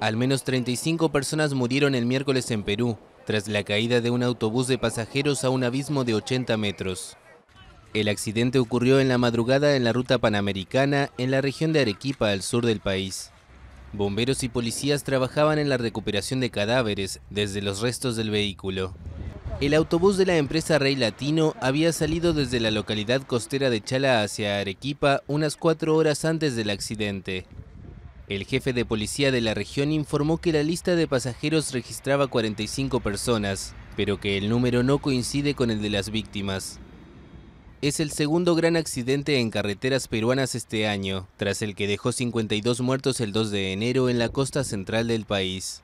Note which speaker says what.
Speaker 1: Al menos 35 personas murieron el miércoles en Perú, tras la caída de un autobús de pasajeros a un abismo de 80 metros. El accidente ocurrió en la madrugada en la ruta panamericana en la región de Arequipa, al sur del país. Bomberos y policías trabajaban en la recuperación de cadáveres desde los restos del vehículo. El autobús de la empresa Rey Latino había salido desde la localidad costera de Chala hacia Arequipa unas cuatro horas antes del accidente. El jefe de policía de la región informó que la lista de pasajeros registraba 45 personas, pero que el número no coincide con el de las víctimas. Es el segundo gran accidente en carreteras peruanas este año, tras el que dejó 52 muertos el 2 de enero en la costa central del país.